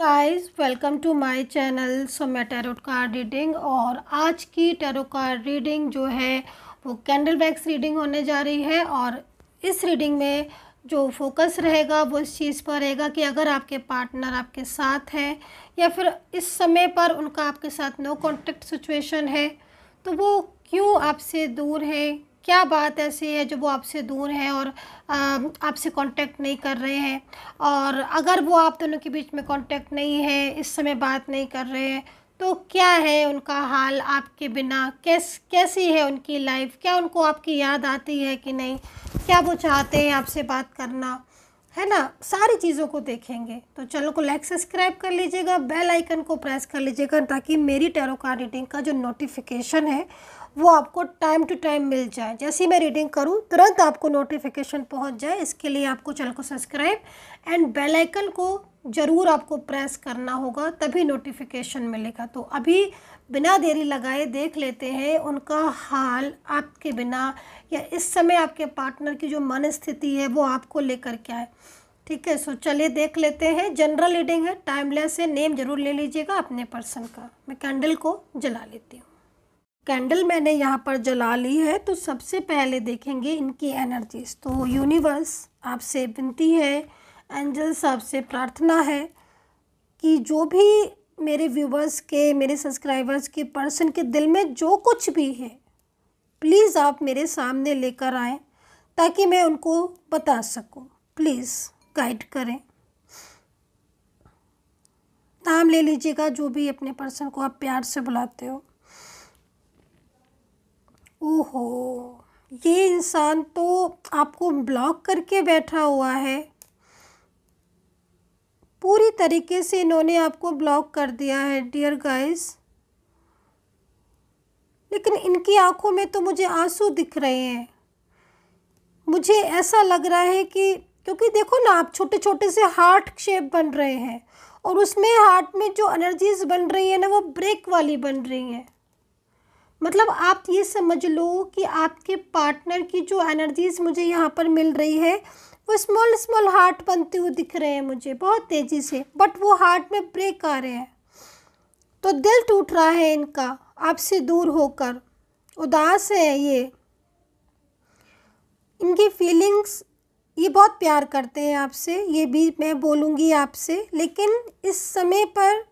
guys welcome to my channel so मैं tarot card reading और आज की टेरो कार्ड रीडिंग जो है वो कैंडल वैक्स रीडिंग होने जा रही है और इस रीडिंग में जो फोकस रहेगा वो इस चीज़ पर रहेगा कि अगर आपके पार्टनर आपके साथ हैं या फिर इस समय पर उनका आपके साथ नो कॉन्टेक्ट सिचुएशन है तो वो क्यों आपसे दूर है क्या बात ऐसी है जो वो आपसे दूर हैं और आपसे कांटेक्ट नहीं कर रहे हैं और अगर वो आप दोनों के बीच में कांटेक्ट नहीं है इस समय बात नहीं कर रहे हैं तो क्या है उनका हाल आपके बिना कैस कैसी है उनकी लाइफ क्या उनको आपकी याद आती है कि नहीं क्या वो चाहते हैं आपसे बात करना है ना सारी चीज़ों को देखेंगे तो चैनल को लाइक सब्सक्राइब कर लीजिएगा बेल आइकन को प्रेस कर लीजिएगा ताकि मेरी टैरो कार्ड रीडिंग का जो नोटिफिकेशन है वो आपको टाइम टू टाइम मिल जाए जैसे ही मैं रीडिंग करूँ तुरंत आपको नोटिफिकेशन पहुँच जाए इसके लिए आपको चैनल को सब्सक्राइब एंड बेलाइकन को ज़रूर आपको प्रेस करना होगा तभी नोटिफिकेशन मिलेगा तो अभी बिना देरी लगाए देख लेते हैं उनका हाल आपके बिना या इस समय आपके पार्टनर की जो मन स्थिति है वो आपको लेकर क्या है ठीक है सो चलिए देख लेते हैं जनरल रीडिंग है टाइमलेस है नेम जरूर ले लीजिएगा अपने पर्सन का मैं कैंडल को जला लेती हूँ कैंडल मैंने यहाँ पर जला ली है तो सबसे पहले देखेंगे इनकी एनर्जीज तो यूनिवर्स आपसे विनती है एंजल्स आपसे प्रार्थना है कि जो भी मेरे व्यूवर्स के मेरे सब्सक्राइबर्स के पर्सन के दिल में जो कुछ भी है प्लीज़ आप मेरे सामने लेकर आए ताकि मैं उनको बता सकूँ प्लीज़ गाइड करें नाम ले लीजिएगा जो भी अपने पर्सन को आप प्यार से बुलाते हो ओहो ये इंसान तो आपको ब्लॉक करके बैठा हुआ है पूरी तरीके से इन्होंने आपको ब्लॉक कर दिया है डियर गाइस लेकिन इनकी आंखों में तो मुझे आंसू दिख रहे हैं मुझे ऐसा लग रहा है कि क्योंकि देखो ना आप छोटे छोटे से हार्ट शेप बन रहे हैं और उसमें हार्ट में जो एनर्जीज बन रही है ना वो ब्रेक वाली बन रही हैं मतलब आप ये समझ लो कि आपके पार्टनर की जो एनर्जीज मुझे यहाँ पर मिल रही है वो स्मॉल स्मॉल हार्ट बनते हुए दिख रहे हैं मुझे बहुत तेज़ी से बट वो हार्ट में ब्रेक आ रहे हैं तो दिल टूट रहा है इनका आपसे दूर होकर उदास है ये इनकी फीलिंग्स ये बहुत प्यार करते हैं आपसे ये भी मैं बोलूँगी आपसे लेकिन इस समय पर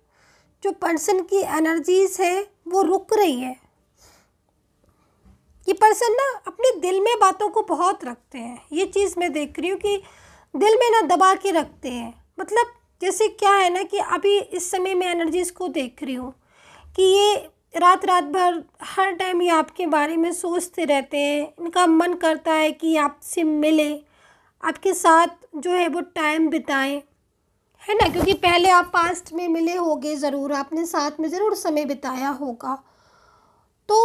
जो पर्सन की एनर्जीज़ है वो रुक रही है ये पर्सन ना अपने दिल में बातों को बहुत रखते हैं ये चीज़ मैं देख रही हूँ कि दिल में ना दबा के रखते हैं मतलब जैसे क्या है ना कि अभी इस समय मैं एनर्जीज़ को देख रही हूँ कि ये रात रात भर हर टाइम ये आपके बारे में सोचते रहते हैं इनका मन करता है कि आपसे मिले आपके साथ जो है वो टाइम बिताएं है ना क्योंकि पहले आप पास्ट में मिले होगे ज़रूर आपने साथ में ज़रूर समय बिताया होगा तो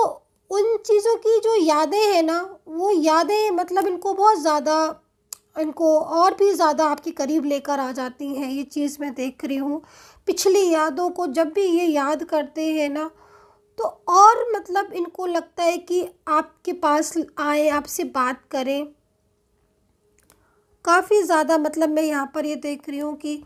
उन चीज़ों की जो यादें हैं ना वो यादें मतलब इनको बहुत ज़्यादा इनको और भी ज़्यादा आपके करीब लेकर आ जाती हैं ये चीज़ मैं देख रही हूँ पिछली यादों को जब भी ये याद करते हैं ना तो और मतलब इनको लगता है कि आपके पास आए आपसे बात करें काफ़ी ज़्यादा मतलब मैं यहाँ पर ये देख रही हूँ कि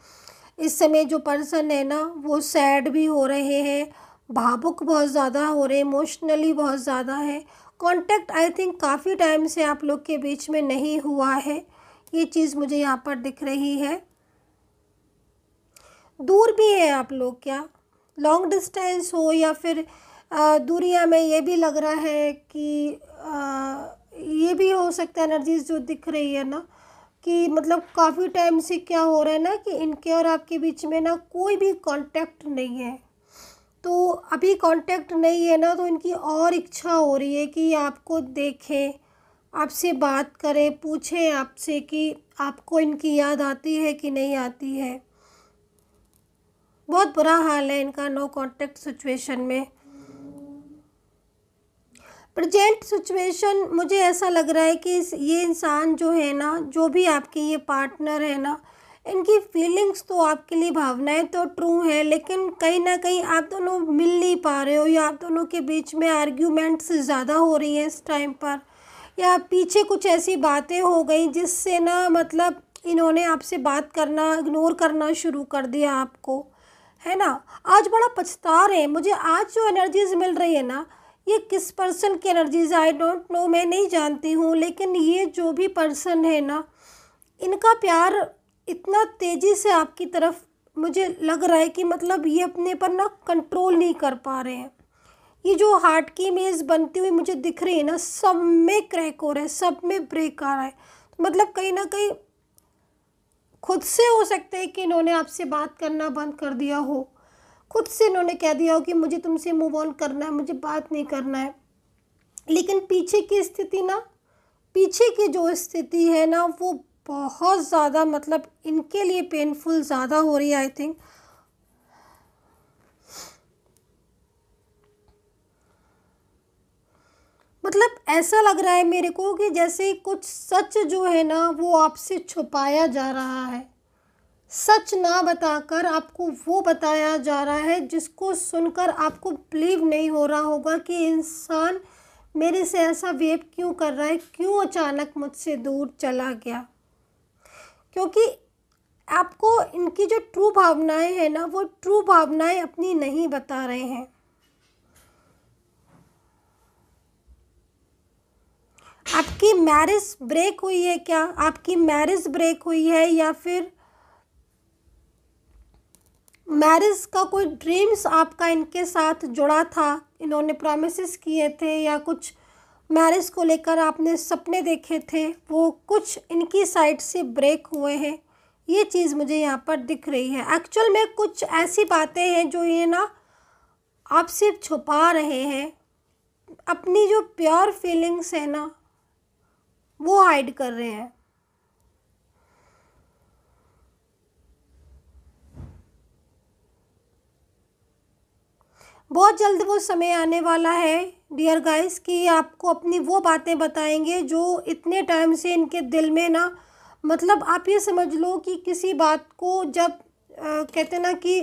इस समय जो पर्सन है ना वो सैड भी हो रहे हैं भावुक बहुत ज़्यादा हो रहे इमोशनली बहुत ज़्यादा है कांटेक्ट आई थिंक काफ़ी टाइम से आप लोग के बीच में नहीं हुआ है ये चीज़ मुझे यहाँ पर दिख रही है दूर भी है आप लोग क्या लॉन्ग डिस्टेंस हो या फिर दूरिया में ये भी लग रहा है कि आ, ये भी हो सकता है एनर्जीज जो दिख रही है ना कि मतलब काफ़ी टाइम से क्या हो रहा है ना कि इनके और आपके बीच में ना कोई भी कांटेक्ट नहीं है तो अभी कांटेक्ट नहीं है ना तो इनकी और इच्छा हो रही है कि आपको देखें आपसे बात करें पूछें आपसे कि आपको इनकी याद आती है कि नहीं आती है बहुत बुरा हाल है इनका नो कांटेक्ट सिचुएशन में प्रजेंट सिचुएशन मुझे ऐसा लग रहा है कि ये इंसान जो है ना जो भी आपके ये पार्टनर है ना इनकी फीलिंग्स तो आपके लिए भावनाएं तो ट्रू हैं लेकिन कहीं ना कहीं आप दोनों मिल नहीं पा रहे हो या आप दोनों के बीच में आर्ग्यूमेंट्स ज़्यादा हो रही हैं इस टाइम पर या पीछे कुछ ऐसी बातें हो गई जिससे ना मतलब इन्होंने आपसे बात करना इग्नोर करना शुरू कर दिया आपको है ना आज बड़ा पछता रहे हैं मुझे आज जो एनर्जीज मिल रही है ना ये किस पर्सन की एनर्जीज आई डोंट नो मैं नहीं जानती हूँ लेकिन ये जो भी पर्सन है ना इनका प्यार इतना तेज़ी से आपकी तरफ मुझे लग रहा है कि मतलब ये अपने पर ना कंट्रोल नहीं कर पा रहे हैं ये जो हार्ट की इमेज बनती हुई मुझे दिख रही है ना सब में क्रैक हो रहा है सब में ब्रेक आ रहा है मतलब कहीं ना कहीं खुद से हो सकता है कि इन्होंने आपसे बात करना बंद कर दिया हो खुद से इन्होंने कह दिया हो कि मुझे तुमसे मूव ऑन करना है मुझे बात नहीं करना है लेकिन पीछे की स्थिति ना पीछे की जो स्थिति है ना वो बहुत ज़्यादा मतलब इनके लिए पेनफुल ज़्यादा हो रही है आई थिंक मतलब ऐसा लग रहा है मेरे को कि जैसे कुछ सच जो है ना वो आपसे छुपाया जा रहा है सच ना बताकर आपको वो बताया जा रहा है जिसको सुनकर आपको बिलीव नहीं हो रहा होगा कि इंसान मेरे से ऐसा वेव क्यों कर रहा है क्यों अचानक मुझसे दूर चला गया क्योंकि आपको इनकी जो ट्रू भावनाएं हैं ना वो ट्रू भावनाएं अपनी नहीं बता रहे हैं आपकी मैरिज ब्रेक हुई है क्या आपकी मैरिज ब्रेक हुई है या फिर मैरिज का कोई ड्रीम्स आपका इनके साथ जुड़ा था इन्होंने प्रोमिस किए थे या कुछ मैरिज को लेकर आपने सपने देखे थे वो कुछ इनकी साइड से ब्रेक हुए हैं ये चीज़ मुझे यहाँ पर दिख रही है एक्चुअल में कुछ ऐसी बातें हैं जो ये ना आप सिर्फ छुपा रहे हैं अपनी जो प्योर फीलिंग्स है ना वो हाइड कर रहे हैं बहुत जल्द वो समय आने वाला है डियर गाइस कि आपको अपनी वो बातें बताएंगे जो इतने टाइम से इनके दिल में ना मतलब आप ये समझ लो कि किसी बात को जब आ, कहते ना कि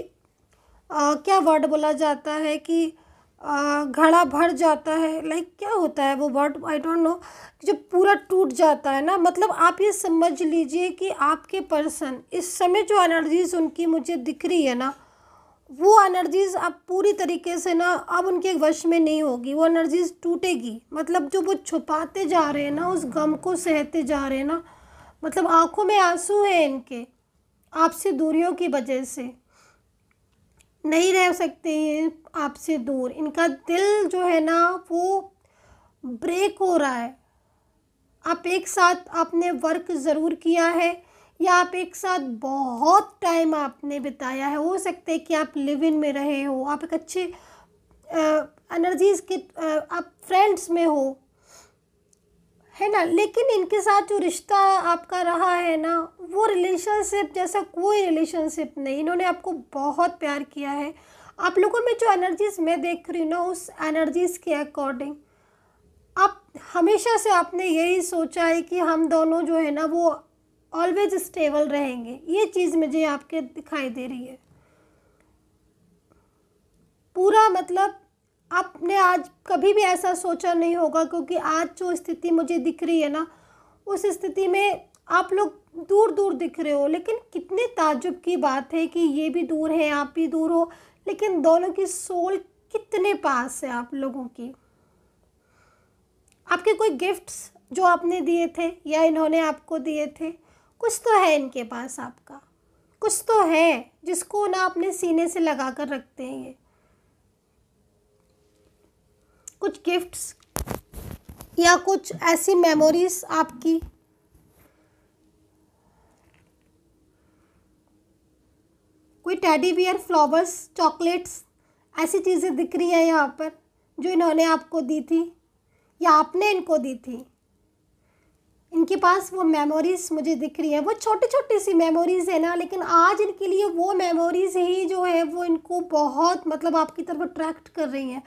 आ, क्या वर्ड बोला जाता है कि घड़ा भर जाता है लाइक क्या होता है वो वर्ड आई डोंट नो जब पूरा टूट जाता है ना मतलब आप ये समझ लीजिए कि आपके पर्सन इस समय जो एनर्जीज उनकी मुझे दिख रही है ना वो एनर्जीज़ अब पूरी तरीके से ना अब उनके वश में नहीं होगी वो एनर्जीज़ टूटेगी मतलब जो वो छुपाते जा रहे हैं ना उस गम को सहते जा रहे हैं ना मतलब आंखों में आंसू हैं इनके आपसे दूरियों की वजह से नहीं रह सकते ये आपसे दूर इनका दिल जो है ना वो ब्रेक हो रहा है आप एक साथ आपने वर्क ज़रूर किया है या आप एक साथ बहुत टाइम आपने बिताया है हो सकता है कि आप लिव इन में रहे हो आप एक अच्छे एनर्जीज़ के आप फ्रेंड्स में हो है ना लेकिन इनके साथ जो रिश्ता आपका रहा है ना वो रिलेशनशिप जैसा कोई रिलेशनशिप नहीं इन्होंने आपको बहुत प्यार किया है आप लोगों में जो एनर्जीज मैं देख रही हूँ ना उस एनर्जीज के अकॉर्डिंग आप हमेशा से आपने यही सोचा है कि हम दोनों जो है ना वो ऑलवेज स्टेबल रहेंगे ये चीज़ मुझे आपके दिखाई दे रही है पूरा मतलब आपने आज कभी भी ऐसा सोचा नहीं होगा क्योंकि आज जो स्थिति मुझे दिख रही है ना उस स्थिति में आप लोग दूर दूर दिख रहे हो लेकिन कितने ताजुब की बात है कि ये भी दूर है आप भी दूर हो लेकिन दोनों की सोल कितने पास है आप लोगों की आपके कोई गिफ्ट्स जो आपने दिए थे या इन्होंने आपको दिए थे कुछ तो है इनके पास आपका कुछ तो है जिसको ना अपने सीने से लगा कर रखते हैं ये कुछ गिफ्ट्स या कुछ ऐसी मेमोरीज आपकी कोई टेडी बियर फ्लावर्स चॉकलेट्स ऐसी चीज़ें दिख रही हैं यहाँ पर जो इन्होंने आपको दी थी या आपने इनको दी थी इनके पास वो मेमोरीज़ मुझे दिख रही है वो छोटी छोटी सी मेमोरीज़ है ना लेकिन आज इनके लिए वो मेमोरीज़ ही जो है वो इनको बहुत मतलब आपकी तरफ अट्रैक्ट कर रही हैं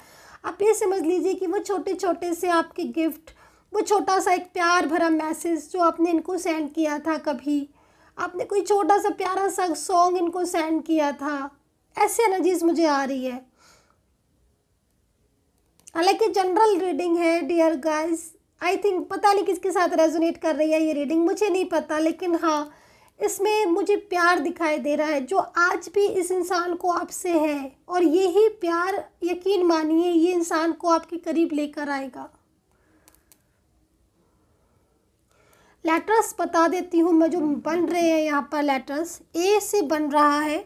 आप ये समझ लीजिए कि वो छोटे छोटे से आपके गिफ्ट वो छोटा सा एक प्यार भरा मैसेज जो आपने इनको सेंड किया था कभी आपने कोई छोटा सा प्यारा सा सॉन्ग इनको सेंड किया था ऐसी एनर्जीज मुझे आ रही है हालांकि जनरल रीडिंग है डियर गाइस आई थिंक पता नहीं किसके साथ रेजोनेट कर रही है ये रीडिंग मुझे नहीं पता लेकिन हाँ इसमें मुझे प्यार दिखाई दे रहा है जो आज भी इस इंसान को आपसे है और यही प्यार यकीन मानिए ये इंसान को आपके करीब लेकर आएगा लेटर्स बता देती हूँ मैं जो बन रहे हैं यहाँ पर लेटर्स ए से बन रहा है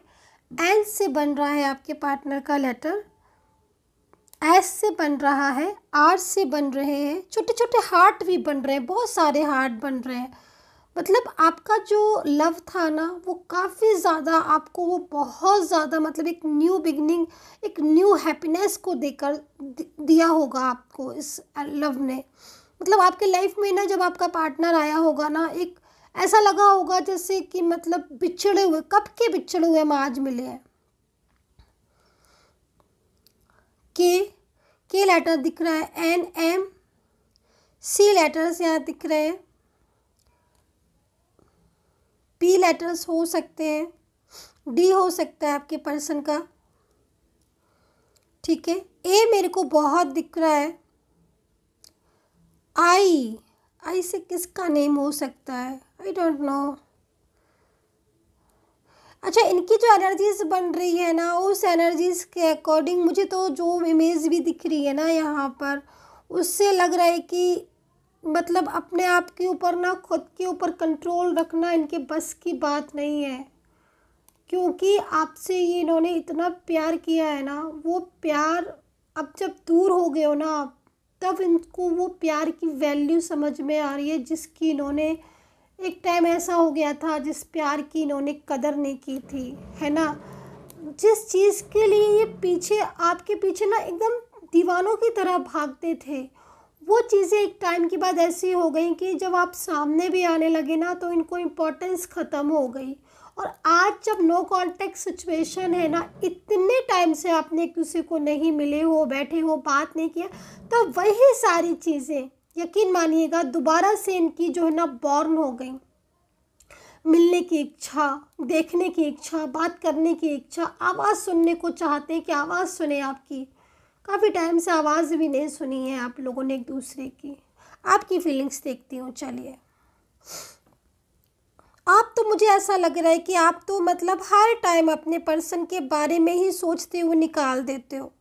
एन से बन रहा है आपके पार्टनर का लेटर एस से बन रहा है आर से बन रहे हैं छोटे छोटे हार्ट भी बन रहे हैं बहुत सारे हार्ट बन रहे हैं मतलब आपका जो लव था ना वो काफ़ी ज़्यादा आपको वो बहुत ज़्यादा मतलब एक न्यू बिगनिंग एक न्यू हैप्पीनेस को देकर दिया होगा आपको इस लव ने मतलब आपके लाइफ में ना जब आपका पार्टनर आया होगा ना एक ऐसा लगा होगा जैसे कि मतलब बिछड़े हुए कब के बिछड़े हुए हम आज मिले हैं ए लेटर दिख रहा है एन एम सी लेटर्स यहाँ दिख रहे हैं पी लेटर्स हो सकते हैं डी हो सकता है आपके पर्सन का ठीक है ए मेरे को बहुत दिख रहा है आई आई से किसका नेम हो सकता है आई डोंट नो अच्छा इनकी जो एनर्जीज बन रही है ना उस एनर्जीज के अकॉर्डिंग मुझे तो जो इमेज भी दिख रही है ना यहाँ पर उससे लग रहा है कि मतलब अपने आप के ऊपर ना खुद के ऊपर कंट्रोल रखना इनके बस की बात नहीं है क्योंकि आपसे ये इन्होंने इतना प्यार किया है ना वो प्यार अब जब दूर हो गए हो ना आप तब इनको वो प्यार की वैल्यू समझ में आ रही है जिसकी इन्होंने एक टाइम ऐसा हो गया था जिस प्यार की इन्होंने कदर नहीं की थी है ना जिस चीज़ के लिए ये पीछे आपके पीछे ना एकदम दीवानों की तरह भागते थे वो चीज़ें एक टाइम के बाद ऐसी हो गई कि जब आप सामने भी आने लगे ना तो इनको इम्पोर्टेंस ख़त्म हो गई और आज जब नो कॉन्टेक्ट सिचुएशन है ना इतने टाइम से आपने किसी को नहीं मिले हो बैठे हो बात नहीं किया तो वही सारी चीज़ें यकीन मानिएगा दोबारा से इनकी जो है ना बॉर्न हो गई मिलने की इच्छा देखने की इच्छा बात करने की इच्छा आवाज़ सुनने को चाहते हैं कि आवाज़ सुने आपकी काफ़ी टाइम से आवाज़ भी नहीं सुनी है आप लोगों ने एक दूसरे की आपकी फीलिंग्स देखती हूँ चलिए आप तो मुझे ऐसा लग रहा है कि आप तो मतलब हर टाइम अपने पर्सन के बारे में ही सोचते हुए निकाल देते हो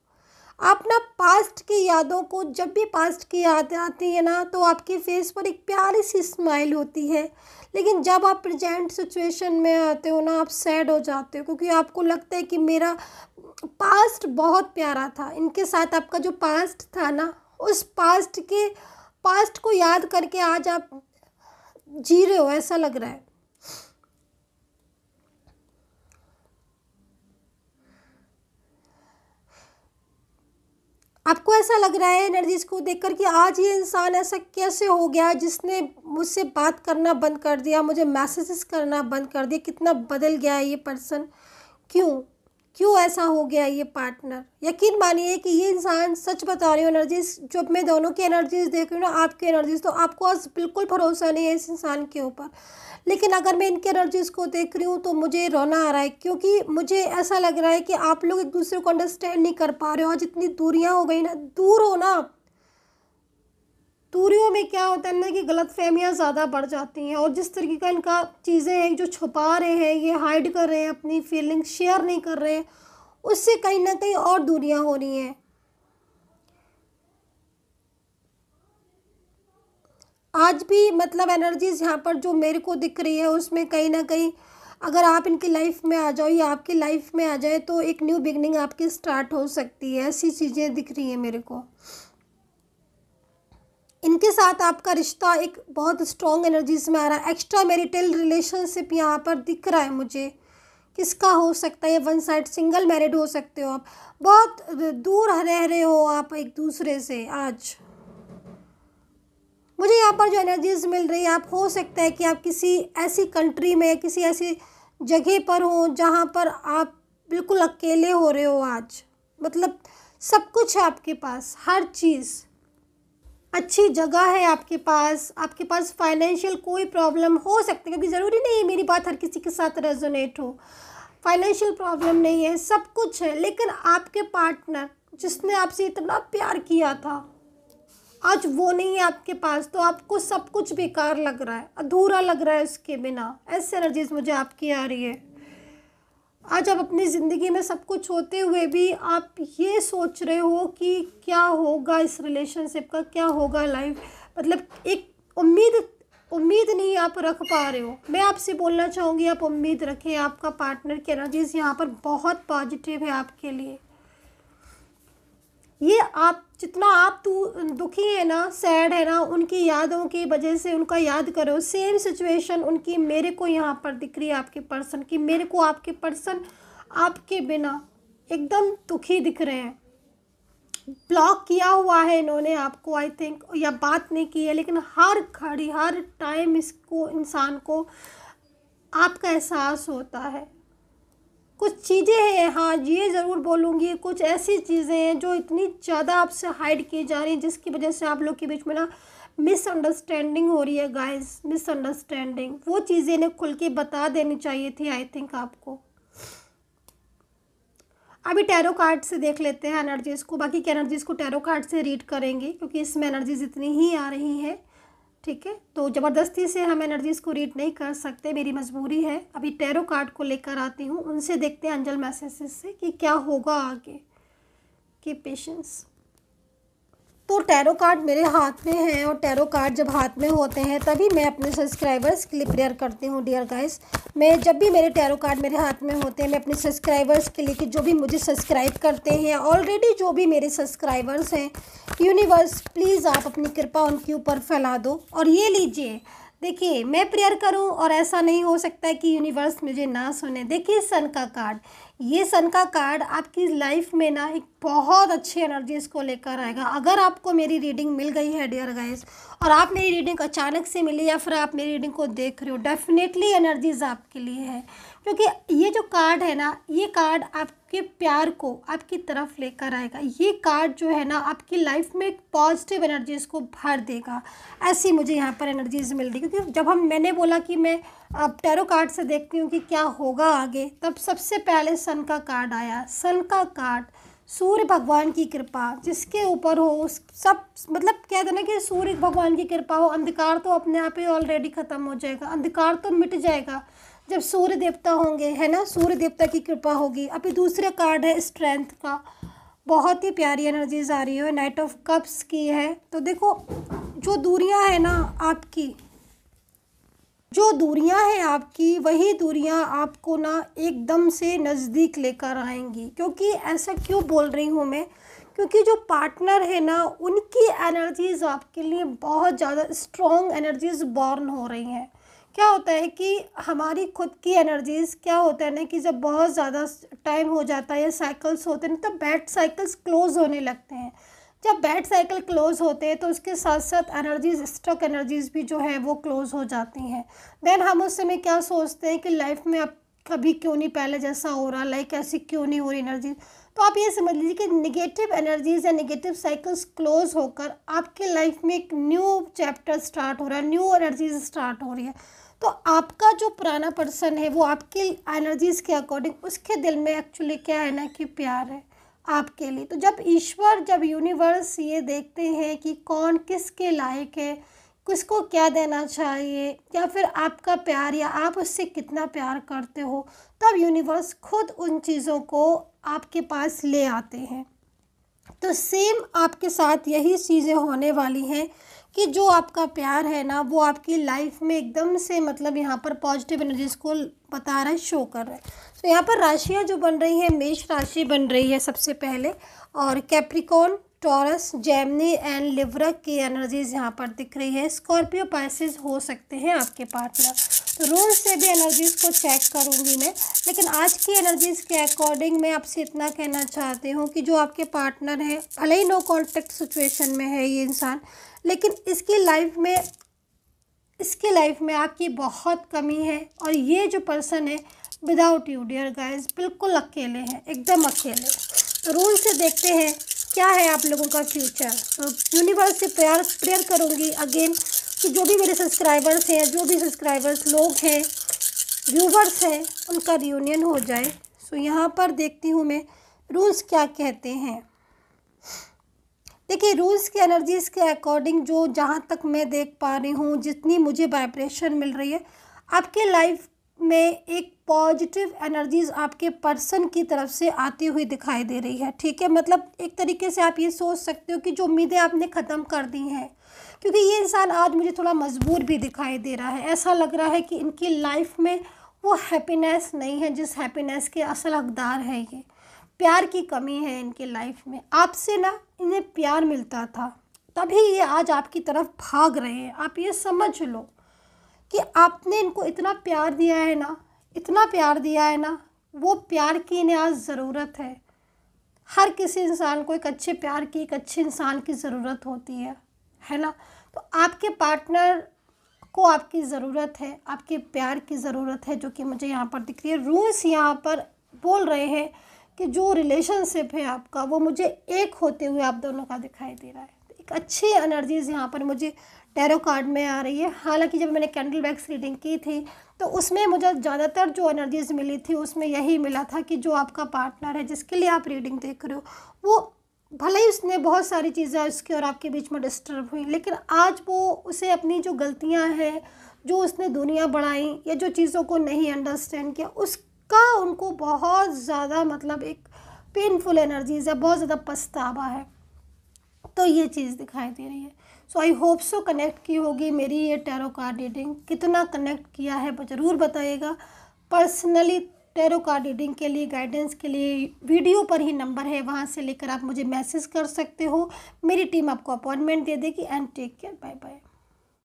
आप ना पास्ट की यादों को जब भी पास्ट की याद आती है ना तो आपके फेस पर एक प्यारी सी स्माइल होती है लेकिन जब आप प्रेजेंट सिचुएशन में आते हो ना आप सैड हो जाते हो क्योंकि आपको लगता है कि मेरा पास्ट बहुत प्यारा था इनके साथ आपका जो पास्ट था ना उस पास्ट के पास्ट को याद करके आज आप जी रहे हो ऐसा लग रहा है आपको ऐसा लग रहा है एनर्जीज को देखकर कि आज ये इंसान ऐसा कैसे हो गया जिसने मुझसे बात करना बंद कर दिया मुझे मैसेजेस करना बंद कर दिया कितना बदल गया है ये पर्सन क्यों क्यों ऐसा हो गया ये पार्टनर यकीन मानिए कि ये इंसान सच बता रही हूँ एनर्जीज जब मैं दोनों की एनर्जीज देख रही हूँ ना आपकी एनर्जीज तो आपको आज बिल्कुल भरोसा नहीं है इस इंसान के ऊपर लेकिन अगर मैं इनके एनर्जीज़ को देख रही हूँ तो मुझे रोना आ रहा है क्योंकि मुझे ऐसा लग रहा है कि आप लोग एक दूसरे को अंडरस्टैंड नहीं कर पा रहे हो और जितनी दूरियाँ हो गई ना दूर हो ना दूरियों में क्या होता है ना कि गलत फहमियाँ ज़्यादा बढ़ जाती हैं और जिस तरीके का इनका चीज़ें हैं जो छुपा रहे हैं ये हाइड कर रहे हैं अपनी फीलिंग शेयर नहीं कर रहे उससे कहीं ना कहीं और दूरियाँ हो रही हैं आज भी मतलब एनर्जीज यहाँ पर जो मेरे को दिख रही है उसमें कहीं ना कहीं अगर आप इनकी लाइफ में आ जाओ या आपकी लाइफ में आ जाए तो एक न्यू बिगनिंग आपकी स्टार्ट हो सकती है ऐसी चीज़ें दिख रही हैं मेरे को इनके साथ आपका रिश्ता एक बहुत स्ट्रॉन्ग एनर्जीज में आ रहा है एक्स्ट्रा मैरिटल रिलेशनशिप यहाँ पर दिख रहा है मुझे किसका हो सकता है वन साइड सिंगल मैरिड हो सकते हो आप बहुत दूर रह रहे हो आप एक दूसरे से आज मुझे यहाँ पर जो एनर्जीज मिल रही है आप हो सकता है कि आप किसी ऐसी कंट्री में किसी ऐसी जगह पर हो जहाँ पर आप बिल्कुल अकेले हो रहे हो आज मतलब सब कुछ है आपके पास हर चीज़ अच्छी जगह है आपके पास आपके पास फाइनेंशियल कोई प्रॉब्लम हो सकती है क्योंकि ज़रूरी नहीं है मेरी बात हर किसी के साथ रेजोनेट हो फाइनेंशियल प्रॉब्लम नहीं है सब कुछ है लेकिन आपके पार्टनर जिसने आपसे इतना प्यार किया था आज वो नहीं है आपके पास तो आपको सब कुछ बेकार लग रहा है अधूरा लग रहा है उसके बिना ऐसे एनर्जीज मुझे आपकी आ रही है आज आप अपनी ज़िंदगी में सब कुछ होते हुए भी आप ये सोच रहे हो कि क्या होगा इस रिलेशनशिप का क्या होगा लाइफ मतलब एक उम्मीद उम्मीद नहीं आप रख पा रहे हो मैं आपसे बोलना चाहूँगी आप उम्मीद रखें आपका पार्टनर की एनर्जीज यहाँ पर बहुत पॉजिटिव है आपके लिए ये आप जितना आप तू दुखी है ना सैड है ना उनकी यादों की वजह से उनका याद करो सेम सिचुएशन उनकी मेरे को यहाँ पर दिख रही है आपके पर्सन की मेरे को आपके पर्सन आपके बिना एकदम दुखी दिख रहे हैं ब्लॉक किया हुआ है इन्होंने आपको आई थिंक या बात नहीं की है लेकिन हर घड़ी हर टाइम इसको इंसान को आपका एहसास होता है कुछ चीज़ें हैं हाँ ये ज़रूर बोलूँगी कुछ ऐसी चीज़ें हैं जो इतनी ज़्यादा आपसे हाइड की जा रही हैं जिसकी वजह से आप लोग के बीच में ना मिसअंडरस्टैंडिंग हो रही है गाइस मिसअंडरस्टैंडिंग वो चीज़ें इन्हें खुल के बता देनी चाहिए थी आई थिंक आपको अभी टैरो कार्ड से देख लेते हैं एनर्जीज़ को बाकी की एनर्जीज़ को टैरो कार्ड से रीड करेंगे क्योंकि इसमें एनर्जीज़ इतनी ही आ रही हैं ठीक है तो ज़बरदस्ती से हम एनर्जीज़ को रीड नहीं कर सकते मेरी मजबूरी है अभी टेरो कार्ड को लेकर आती हूँ उनसे देखते हैं अंजल मैसेज से कि क्या होगा आगे की पेशेंस तो टैरो कार्ड मेरे हाथ में है और टैरो कार्ड जब हाथ में होते हैं तभी मैं अपने सब्सक्राइबर्स के लिए प्रेयर करती हूँ डियर गाइस मैं जब भी मेरे टैरो कार्ड मेरे हाथ में होते हैं मैं अपने सब्सक्राइबर्स के लिए कि जो भी मुझे सब्सक्राइब करते हैं ऑलरेडी जो भी मेरे सब्सक्राइबर्स हैं यूनिवर्स प्लीज़ आप अपनी कृपा उनके ऊपर फैला दो और ये लीजिए देखिए मैं प्रेयर करूं और ऐसा नहीं हो सकता है कि यूनिवर्स मुझे ना सुने देखिए सन का कार्ड ये सन का कार्ड आपकी लाइफ में ना एक बहुत अच्छी एनर्जीज को लेकर आएगा अगर आपको मेरी रीडिंग मिल गई है डियर गाइस और आप मेरी रीडिंग अचानक से मिली या फिर आप मेरी रीडिंग को देख रहे हो डेफिनेटली एनर्जीज आपके लिए है क्योंकि ये जो कार्ड है ना ये कार्ड आपके प्यार को आपकी तरफ लेकर आएगा ये कार्ड जो है ना आपकी लाइफ में एक पॉजिटिव एनर्जीज को भर देगा ऐसी मुझे यहाँ पर एनर्जीज मिल रही क्योंकि जब हम मैंने बोला कि मैं अब टैरो कार्ड से देखती हूँ कि क्या होगा आगे तब सबसे पहले सन का कार्ड आया सन का कार्ड सूर्य भगवान की कृपा जिसके ऊपर हो उस सब मतलब कह देना कि सूर्य भगवान की कृपा हो अंधकार तो अपने आप ही ऑलरेडी ख़त्म हो जाएगा अंधकार तो मिट जाएगा जब सूर्य देवता होंगे है ना सूर्य देवता की कृपा होगी अभी दूसरा कार्ड है स्ट्रेंथ का बहुत ही प्यारी एनर्जीज आ रही है नाइट ऑफ कप्स की है तो देखो जो दूरियां है ना आपकी जो दूरियां हैं आपकी वही दूरियां आपको ना एकदम से नज़दीक लेकर आएंगी क्योंकि ऐसा क्यों बोल रही हूँ मैं क्योंकि जो पार्टनर है ना उनकी एनर्जीज़ आपके लिए बहुत ज़्यादा स्ट्रॉन्ग एनर्जीज़ बॉर्न हो रही हैं क्या होता है कि हमारी खुद की एनर्जीज़ क्या होता है ना कि जब बहुत ज़्यादा टाइम हो जाता है या साइकिल्स होते हैं तो बैड साइकिल्स क्लोज होने लगते हैं जब बैड साइकिल क्लोज होते हैं तो उसके साथ साथ एनर्जीज स्टक एनर्जीज भी जो है वो क्लोज हो जाती हैं देन हम उस समय क्या सोचते हैं कि लाइफ में अब कभी क्यों नहीं पहले जैसा हो रहा लाइक ऐसी क्यों नहीं हो रही एनर्जी तो आप ये समझ लीजिए कि निगेटिव एनर्जीज या नेगेटिव साइकिल्स क्लोज होकर आपके लाइफ में एक न्यू चैप्टर स्टार्ट हो रहा है न्यू एनर्जीज स्टार्ट हो रही है तो आपका जो पुराना पर्सन है वो आपकी एनर्जीज़ के अकॉर्डिंग उसके दिल में एक्चुअली क्या है ना कि प्यार है आपके लिए तो जब ईश्वर जब यूनिवर्स ये देखते हैं कि कौन किसके लायक है किसको क्या देना चाहिए या फिर आपका प्यार या आप उससे कितना प्यार करते हो तब यूनिवर्स खुद उन चीज़ों को आपके पास ले आते हैं तो सेम आपके साथ यही चीज़ें होने वाली हैं कि जो आपका प्यार है ना वो आपकी लाइफ में एकदम से मतलब यहाँ पर पॉजिटिव एनर्जीज को बता रहा है शो कर रहा है तो यहाँ पर राशियाँ जो बन रही हैं मेष राशि बन रही है सबसे पहले और कैप्रिकॉन टॉरस जैमनी एंड लिवरक की एनर्जीज यहाँ पर दिख रही है स्कॉर्पियो पाइसिस हो सकते हैं आपके पार्टनर तो रोज से भी एनर्जीज को चेक करूँगी मैं लेकिन आज की एनर्जीज के अकॉर्डिंग मैं आपसे इतना कहना चाहती हूँ कि जो आपके पार्टनर हैं भले ही नो कॉन्टेक्ट सिचुएशन में है ये इंसान लेकिन इसकी लाइफ में इसकी लाइफ में आपकी बहुत कमी है और ये जो पर्सन है विदाउट यू डियर गाइज बिल्कुल अकेले हैं एकदम अकेले तो रूल से देखते हैं क्या है आप लोगों का फ्यूचर यूनिवर्स से प्यार प्रेयर करूँगी अगेन कि जो भी मेरे सब्सक्राइबर्स हैं जो भी सब्सक्राइबर्स लोग हैं व्यूवर्स हैं उनका रियूनियन हो जाए सो so, यहाँ पर देखती हूँ मैं रूल्स क्या कहते हैं देखिए रूल्स की एनर्जीज़ के अकॉर्डिंग जो जहाँ तक मैं देख पा रही हूँ जितनी मुझे वाइब्रेशन मिल रही है आपके लाइफ में एक पॉजिटिव एनर्जीज आपके पर्सन की तरफ से आती हुई दिखाई दे रही है ठीक है मतलब एक तरीके से आप ये सोच सकते हो कि जो उम्मीदें आपने ख़त्म कर दी हैं क्योंकि ये इंसान आज मुझे थोड़ा मजबूर भी दिखाई दे रहा है ऐसा लग रहा है कि इनकी लाइफ में वो हैप्पीनेस नहीं है जिस हैप्पीनेस के असल हकदार है ये प्यार की कमी है इनके लाइफ में आपसे ना इन्हें प्यार मिलता था तभी ये आज आपकी तरफ भाग रहे हैं आप ये समझ लो कि आपने इनको इतना प्यार दिया है ना इतना प्यार दिया है ना वो प्यार की इन्हें आज ज़रूरत है हर किसी इंसान को एक अच्छे प्यार की एक अच्छे इंसान की ज़रूरत होती है है ना तो आपके पार्टनर को आपकी ज़रूरत है आपके प्यार की ज़रूरत है जो कि मुझे यहाँ पर दिख रही है रूल्स यहाँ पर बोल रहे हैं कि जो रिलेशनशिप है आपका वो मुझे एक होते हुए आप दोनों का दिखाई दे रहा है एक अच्छी एनर्जीज़ यहाँ पर मुझे टैरो कार्ड में आ रही है हालांकि जब मैंने कैंडल बैग्स रीडिंग की थी तो उसमें मुझे ज़्यादातर जो एनर्जीज़ मिली थी उसमें यही मिला था कि जो आपका पार्टनर है जिसके लिए आप रीडिंग देख रहे हो वो भले ही उसने बहुत सारी चीज़ें उसके और आपके बीच में डिस्टर्ब हुई लेकिन आज वो उसे अपनी जो गलतियां हैं जो उसने दुनिया बढ़ाई या जो चीज़ों को नहीं अंडरस्टैंड किया उसका उनको बहुत ज़्यादा मतलब एक पेनफुल एनर्जीज़ है बहुत ज़्यादा पछतावा है तो ये चीज़ दिखाई दे रही है सो आई होप सो कनेक्ट की होगी मेरी ये टैरो कार्ड रीडिंग कितना कनेक्ट किया है ज़रूर बताइएगा पर्सनली टैरो कार्ड रीडिंग के लिए गाइडेंस के लिए वीडियो पर ही नंबर है वहाँ से लेकर आप मुझे मैसेज कर सकते हो मेरी टीम आपको अपॉइंटमेंट दे देगी and take care bye bye